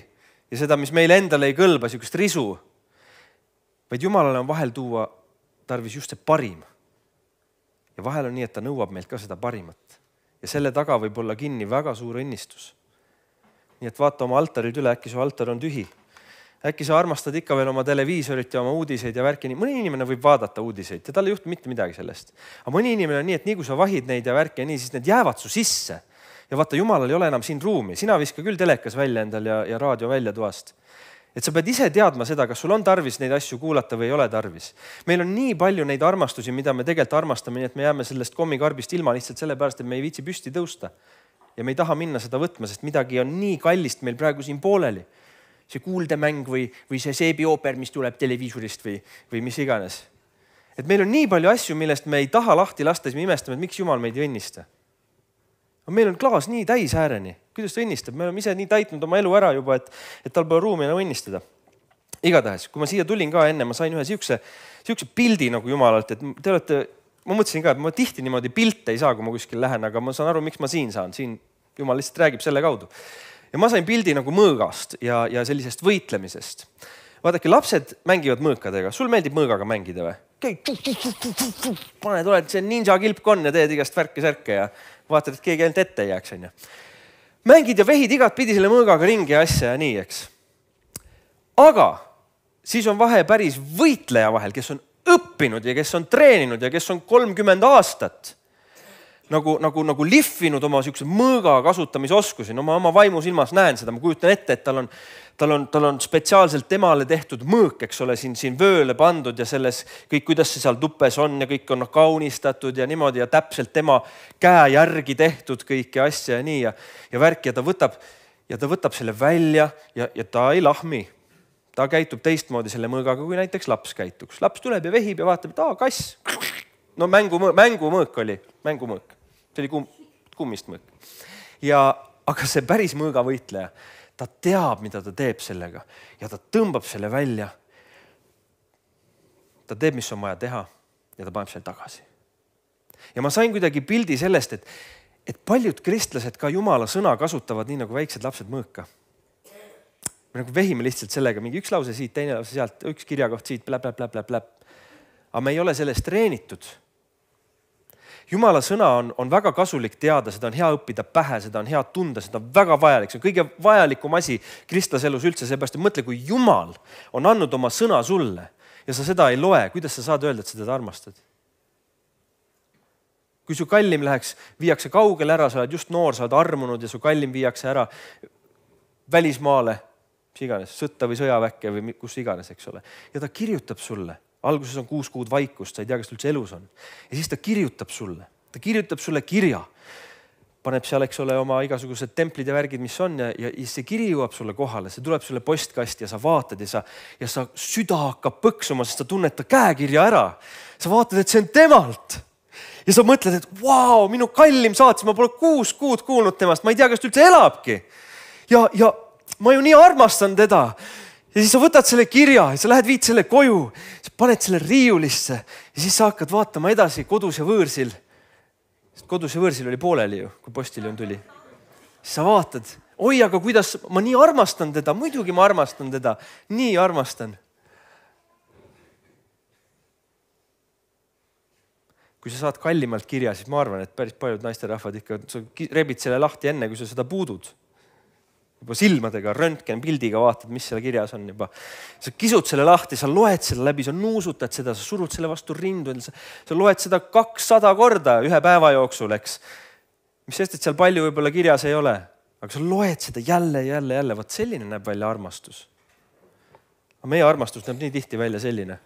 ja seda, mis meile endale ei kõlba, sihukest risu. vaid jumalale on vahel tuua tarvis just see parim. ja vahel on nii, et ta nõuab meilt ka seda parimat ja selle taga võib olla kinni väga suur õnnistus nii et vaata oma altarid üle, äkki su altar on tühi. äkki sa armastad ikka veel oma televiisorit ja oma uudiseid ja värki, mõni inimene võib vaadata uudiseid ja tal ei juhtu mitte midagi sellest. aga mõni inimene on nii, et nii kui sa vahid neid ja värki ja nii, siis need jäävad su sisse. ja vaata, jumalal ei ole enam siin ruumi, sina viska küll telekas välja endal ja, ja raadio välja toast et sa pead ise teadma seda, kas sul on tarvis neid asju kuulata või ei ole tarvis. meil on nii palju neid armastusi, mida me tegelikult armastame, nii et me jääme sellest kommikarbist ilma lihtsalt sellepärast, et me ei viitsi püsti tõusta ja me ei taha minna seda võtma, sest midagi on nii kallist meil praegu siin pooleli. see kuuldemäng või, või see seebiooper, mis tuleb televiisorist või, või mis iganes. et meil on nii palju asju, millest me ei taha lahti lasta, siis me imestame, et miks jumal meid ei õnnista. aga meil on klaas nii täis ääreni, kuidas ta õnnistab, me oleme ise nii täitnud oma elu ära juba, et, et tal pole ruumi enam õnnistada igatahes, kui ma siia tulin ka enne, ma sain ühe siukse, siukse pildi nagu jumalalt, et te olete, ma mõtlesin ka, et ma tihti niimoodi pilte ei saa, kui ma kuskil lähen, aga ma saan aru, miks ma siin saan, siin jumal lihtsalt räägib selle kaudu. ja ma sain pildi nagu mõõgast ja, ja sellisest võitlemisest. vaadake, lapsed mängivad mõõkadega, sul meeldib mõõgaga mängida või? käid, paned, oled see ninja kilpkonn ja teed igast värke-särke ja vaatad, et keegi ainult ette ei jääks, onju. mängid ja vehid igatpidi selle mõõgaga ringi ja asja ja nii, eks. aga siis on vahe päris võitleja vahel, kes on õppinud ja kes on treeninud ja kes on kolmkümmend aastat nagu, nagu, nagu lihvinud oma niisuguse mõõga kasutamisoskusi, no ma oma vaimusilmas näen seda, ma kujutan ette, et tal on, tal on, tal on spetsiaalselt temale tehtud mõõk, eks ole, siin, siin vööle pandud ja selles kõik, kuidas see seal tupes on ja kõik on noh, kaunistatud ja niimoodi ja täpselt tema käe järgi tehtud kõiki asja ja nii ja, ja värki ja ta võtab ja ta võtab selle välja ja, ja ta ei lahmi ta käitub teistmoodi selle mõõgaga, kui näiteks laps käituks. laps tuleb ja vehib ja vaatab, et aa, kass. no mängu, mängumõõk oli, mängumõõk see oli kumm-, kummistmõõk. ja, aga see päris mõõgavõitleja, ta teab, mida ta teeb sellega ja ta tõmbab selle välja. ta teeb, mis on vaja teha ja ta paneb selle tagasi. ja ma sain kuidagi pildi sellest, et, et paljud kristlased ka jumala sõna kasutavad nii nagu väiksed lapsed mõõka me nagu vehime lihtsalt sellega, mingi üks lause siit, teine lause sealt, üks kirjakoht siit, pläp-pläp-pläp-pläp. aga me ei ole selles treenitud jumala sõna on, on väga kasulik teada, seda on hea õppida pähe, seda on hea tunda, seda on väga vajalik, see on kõige vajalikum asi kristlase elus üldse, seepärast et mõtle, kui jumal on andnud oma sõna sulle ja sa seda ei loe, kuidas sa saad öelda, et sa teda armastad? kui su kallim läheks, viiakse kaugele ära, sa oled just noor, sa oled armunud ja su kallim viiakse ära välismaale, mis iganes, sõtta või sõjaväkke või kus iganes, eks ole, ja ta kirjutab sulle alguses on kuus kuud vaikust, sa ei tea, kas ta üldse elus on. ja siis ta kirjutab sulle, ta kirjutab sulle kirja. paneb seal, eks ole, oma igasugused templid ja värgid, mis on ja, ja siis see kiri jõuab sulle kohale, see tuleb sulle postkasti ja sa vaatad ja sa, ja sa süda hakkab põksuma, sest sa tunned ta käekirja ära. sa vaatad, et see on temalt ja sa mõtled, et vau, minu kallim saatis, ma pole kuus kuud kuulnud temast, ma ei tea, kas ta üldse elabki. ja, ja ma ju nii armastan teda ja siis sa võtad selle kirja ja sa lähed, viid selle koju, sa paned selle riiulisse ja siis sa hakkad vaatama edasi kodus ja võõrsil. sest kodus ja võõrsil oli pooleli ju, kui postiljon tuli. siis sa vaatad, oi, aga kuidas ma nii armastan teda, muidugi ma armastan teda, nii armastan. kui sa saad kallimalt kirja, siis ma arvan, et päris paljud naisterahvad ikka, sa rebid selle lahti enne, kui sa seda puudud juba silmadega, röntgenpildiga vaatad, mis seal kirjas on juba. sa kisud selle lahti, sa loed selle läbi, sa nuusutad seda, sa surud selle vastu rindu, sa, sa loed seda kakssada korda ühe päeva jooksul, eks. mis sest, et seal palju võib-olla kirjas ei ole, aga sa loed seda jälle, jälle, jälle, vot selline näeb välja armastus. aga meie armastus näeb nii tihti välja selline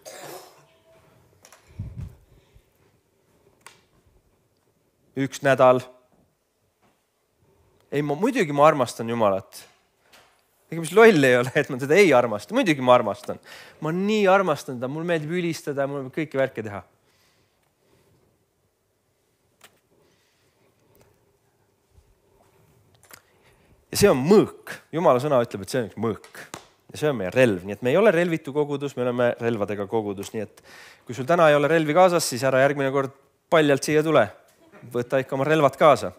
üks nädal ei, ma muidugi ma armastan Jumalat. ega mis loll ei ole, et ma teda ei armasta, muidugi ma armastan. ma nii armastan teda, mulle meeldib ülistada, mulle meeldib kõiki värke teha. ja see on mõõk, Jumala sõna ütleb, et see on üks mõõk ja see on meie relv, nii et me ei ole relvitu kogudus, me oleme relvadega kogudus, nii et kui sul täna ei ole relvi kaasas, siis ära järgmine kord paljalt siia tule. võta ikka oma relvad kaasa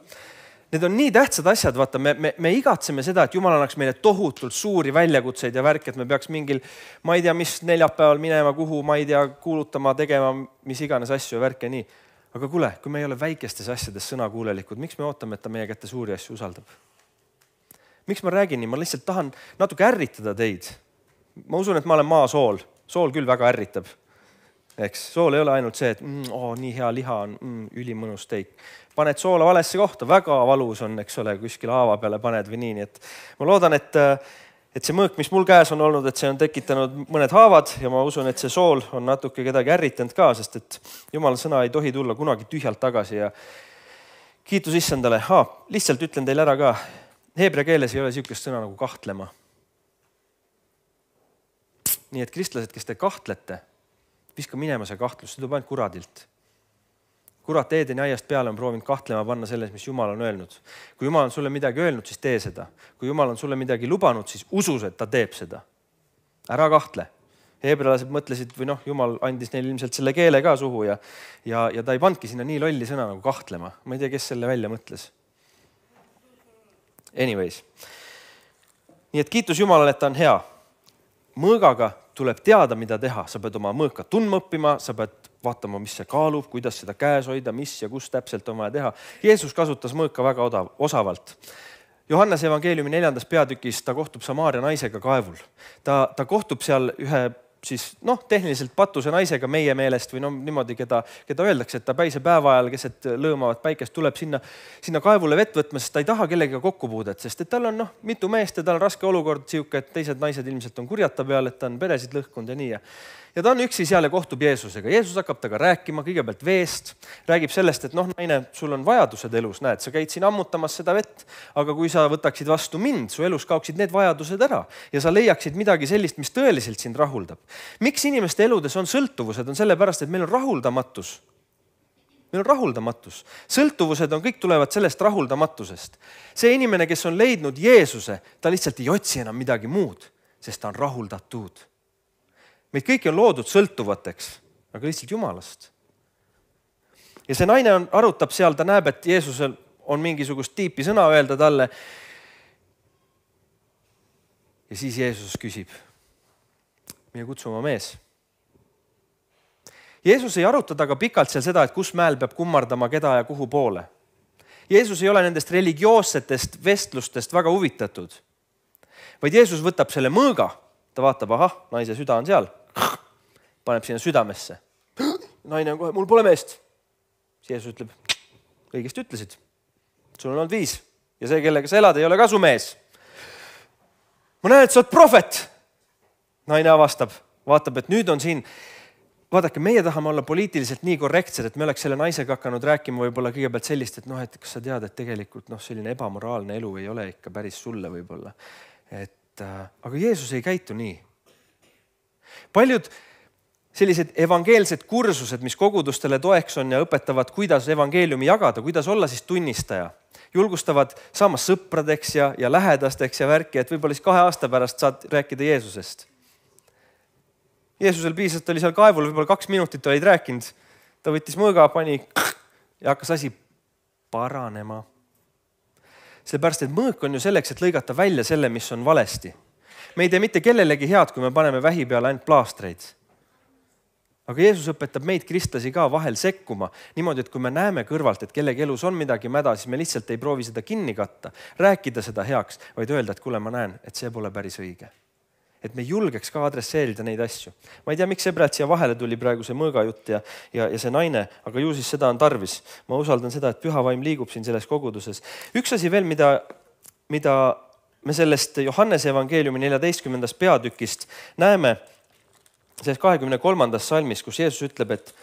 need on nii tähtsad asjad, vaata, me, me, me igatseme seda, et jumal annaks meile tohutult suuri väljakutseid ja värke, et me peaks mingil, ma ei tea, mis neljapäeval minema, kuhu, ma ei tea, kuulutama, tegema mis iganes asju ja värke nii. aga kuule, kui me ei ole väikestes asjades sõnakuulelikud, miks me ootame, et ta meie kätte suuri asju usaldab? miks ma räägin nii, ma lihtsalt tahan natuke ärritada teid. ma usun, et ma olen maa sool, sool küll väga ärritab eks sool ei ole ainult see, et mm, oo, nii hea liha on mm,, ülimõnus steik. paned soola valesse kohta, väga valus on, eks ole, kuskil haava peale paned või nii, nii et ma loodan, et, et see mõõk, mis mul käes on olnud, et see on tekitanud mõned haavad ja ma usun, et see sool on natuke kedagi ärritanud ka, sest et jumala sõna ei tohi tulla kunagi tühjalt tagasi ja kiitus issandale ah,, lihtsalt ütlen teile ära ka, heebrea keeles ei ole niisugust sõna nagu kahtlema. nii et kristlased, kes te kahtlete viska minema see kahtlus, see tuleb ainult kuradilt kurat Eedeni aiast peale on proovinud kahtlema panna selles, mis Jumal on öelnud. kui Jumal on sulle midagi öelnud, siis tee seda. kui Jumal on sulle midagi lubanud, siis usus, et ta teeb seda. ära kahtle. heebrealased mõtlesid või noh, Jumal andis neile ilmselt selle keele ka suhu ja, ja, ja ta ei pannudki sinna nii lolli sõna nagu kahtlema. ma ei tea, kes selle välja mõtles. Anyways. nii et kiitus Jumalale, et ta on hea. mõõgaga tuleb teada, mida teha, sa pead oma mõõka tundma õppima, sa pead vaatama, mis see kaalub, kuidas seda käes hoida, mis ja kus täpselt on vaja teha. Jeesus kasutas mõõka väga odav, osavalt. Johannese evangeeliumi neljandas peatükis ta kohtub Samaaria naisega kaevul. ta, ta kohtub seal ühe siis noh, tehniliselt patuse naisega meie meelest või no niimoodi, keda, keda öeldakse, et ta päise päeva ajal keset lõõmavat päikest tuleb sinna, sinna kaevule vett võtma, sest ta ei taha kellegagi kokkupuudet, sest et tal on noh, mitu meest ja tal on raske olukord sihuke, et teised naised ilmselt on kurjata peal, et ta on peresid lõhkunud ja nii ja ja ta on üksi seal ja kohtub Jeesusega. Jeesus hakkab temaga rääkima kõigepealt veest, räägib sellest, et noh, naine, sul on vajadused elus, näed, sa käid siin ammutamas seda vett, aga kui sa võtaksid vastu mind, su elus kaoksid need vajadused ära ja sa leiaksid midagi sellist, mis tõeliselt sind rahuldab. miks inimeste eludes on sõltuvused, on sellepärast, et meil on rahuldamatus meil on rahuldamatus, sõltuvused on, kõik tulevad sellest rahuldamatusest. see inimene, kes on leidnud Jeesuse, ta lihtsalt ei otsi enam midagi muud, sest ta on rahuldatud meid kõiki on loodud sõltuvateks, aga lihtsalt jumalast. ja see naine on, arutab seal, ta näeb, et Jeesusel on mingisugust tiipi sõna öelda talle. ja siis Jeesus küsib, mine kutsu oma mees. Jeesus ei aruta taga pikalt seal seda, et kus mäel peab kummardama keda ja kuhu poole. Jeesus ei ole nendest religioossetest vestlustest väga huvitatud, vaid Jeesus võtab selle mõõga ta vaatab, ahah, naise süda on seal. paneb sinna südamesse. naine on kohe, mul pole meest. siis Jeesus ütleb, õigesti ütlesid. sul on olnud viis ja see, kellega sa elad, ei ole ka su mees. ma näen, et sa oled prohvet. naine avastab, vaatab, et nüüd on siin vaadake, meie tahame olla poliitiliselt nii korrektsed, et me oleks selle naisega hakanud rääkima võib-olla kõigepealt sellist, et noh, et kas sa tead, et tegelikult noh, selline ebamoraalne elu ei ole ikka päris sulle võib-olla. et et äh, aga Jeesus ei käitu nii. paljud sellised evangeelsed kursused, mis kogudustele toeks on ja õpetavad, kuidas evangeeliumi jagada, kuidas olla siis tunnistaja, julgustavad saama sõpradeks ja, ja lähedasteks ja värki, et võib-olla siis kahe aasta pärast saad rääkida Jeesusest. Jeesusel piisas, ta oli seal kaevul, võib-olla kaks minutit olid rääkinud, ta võttis mõõga, pani ja hakkas asi paranema sellepärast et mõõk on ju selleks, et lõigata välja selle, mis on valesti. me ei tee mitte kellelegi head, kui me paneme vähi peale ainult plaastreid. aga Jeesus õpetab meid, kristlasi ka vahel sekkuma niimoodi, et kui me näeme kõrvalt, et kellegi elus on midagi mäda, siis me lihtsalt ei proovi seda kinni katta, rääkida seda heaks, vaid öelda, et kuule, ma näen, et see pole päris õige et me julgeks ka adresseerida neid asju. ma ei tea, miks sõbrad siia vahele tuli praegu see mõõgajutt ja, ja, ja see naine, aga ju siis seda on tarvis. ma usaldan seda, et püha vaim liigub siin selles koguduses. üks asi veel, mida, mida me sellest Johannese evangeeliumi neljateistkümnendast peatükist näeme, selles kahekümne kolmandas salmis, kus Jeesus ütleb, et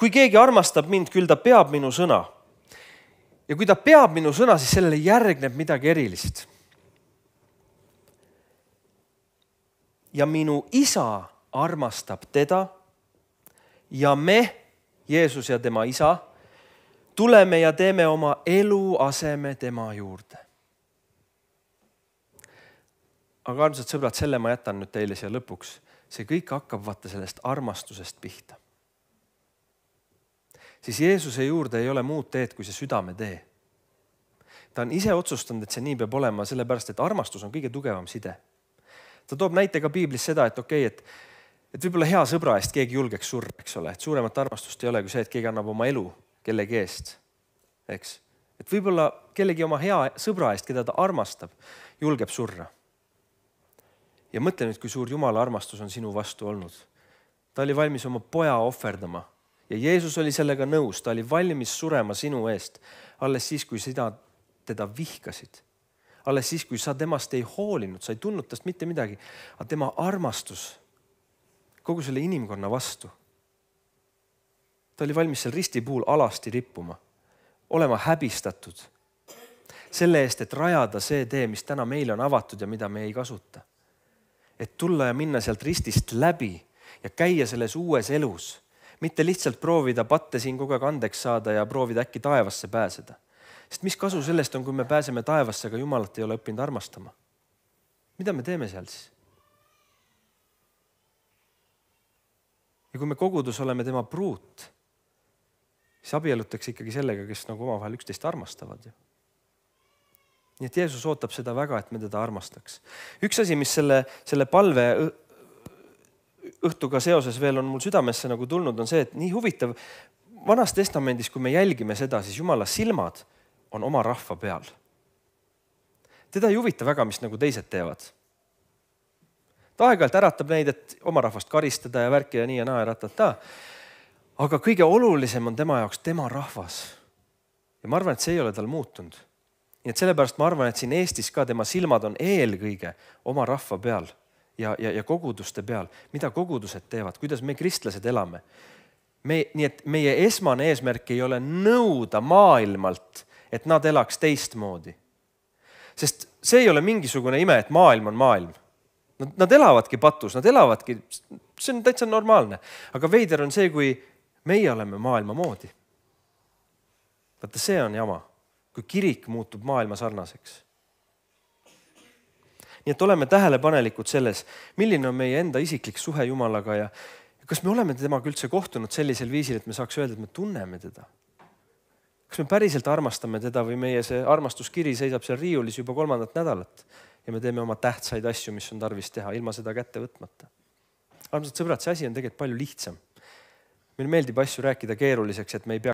kui keegi armastab mind, küll ta peab minu sõna ja kui ta peab minu sõna, siis sellele järgneb midagi erilist. ja minu isa armastab teda ja me, Jeesus ja tema isa, tuleme ja teeme oma eluaseme tema juurde. aga armsad sõbrad, selle ma jätan nüüd teile siia lõpuks. see kõik hakkab vaata sellest armastusest pihta siis Jeesuse juurde ei ole muud teed kui see südametee. ta on ise otsustanud, et see nii peab olema, sellepärast et armastus on kõige tugevam side. ta toob näite ka piiblis seda, et okei okay,, et et võib-olla hea sõbra eest keegi julgeks surra, eks ole, et suuremat armastust ei ole kui see, et keegi annab oma elu kellegi eest, eks. et võib-olla kellegi oma hea sõbra eest, keda ta armastab, julgeb surra. ja mõtle nüüd, kui suur Jumala armastus on sinu vastu olnud. ta oli valmis oma poja ohverdama ja Jeesus oli sellega nõus, ta oli valmis surema sinu eest alles siis, kui sina teda vihkasid. alles siis, kui sa temast ei hoolinud, sa ei tundnud tast mitte midagi, aga tema armastus kogu selle inimkonna vastu. ta oli valmis seal risti puhul alasti rippuma, olema häbistatud selle eest, et rajada see tee, mis täna meile on avatud ja mida me ei kasuta. et tulla ja minna sealt ristist läbi ja käia selles uues elus mitte lihtsalt proovida patte siin kogu aeg andeks saada ja proovida äkki taevasse pääseda. sest mis kasu sellest on, kui me pääseme taevasse, aga Jumalat ei ole õppinud armastama? mida me teeme seal siis? ja kui me kogudus oleme tema pruut, siis abiellutakse ikkagi sellega, kes nagu omavahel üksteist armastavad ju nii et Jeesus ootab seda väga, et me teda armastaks. üks asi, mis selle, selle palve õhtuga seoses veel on mul südamesse nagu tulnud, on see, et nii huvitav. vanas testamendis, kui me jälgime seda, siis jumala silmad on oma rahva peal. teda ei huvita väga, mis nagu teised teevad. ta aeg-ajalt äratab neid, et oma rahvast karistada ja värki ja nii ja naa ja ratata. aga kõige olulisem on tema jaoks tema rahvas. ja ma arvan, et see ei ole tal muutunud. nii et sellepärast ma arvan, et siin Eestis ka tema silmad on eelkõige oma rahva peal ja, ja, ja koguduste peal, mida kogudused teevad, kuidas me, kristlased, elame. me, nii et meie esmane eesmärk ei ole nõuda maailmalt, et nad elaks teistmoodi. sest see ei ole mingisugune ime, et maailm on maailm. Nad, nad elavadki patus, nad elavadki, see on täitsa normaalne, aga veider on see, kui meie oleme maailma moodi. vaata, see on jama, kui kirik muutub maailma sarnaseks nii et oleme tähelepanelikud selles, milline on meie enda isiklik suhe Jumalaga ja kas me oleme temaga üldse kohtunud sellisel viisil, et me saaks öelda, et me tunneme teda? kas me päriselt armastame teda või meie see armastuskiri seisab seal riiulis juba kolmandat nädalat ja me teeme oma tähtsaid asju, mis on tarvis teha, ilma seda kätte võtmata? armsad sõbrad, see asi on tegelikult palju lihtsam. meile meeldib asju rääkida keeruliseks, et me ei pea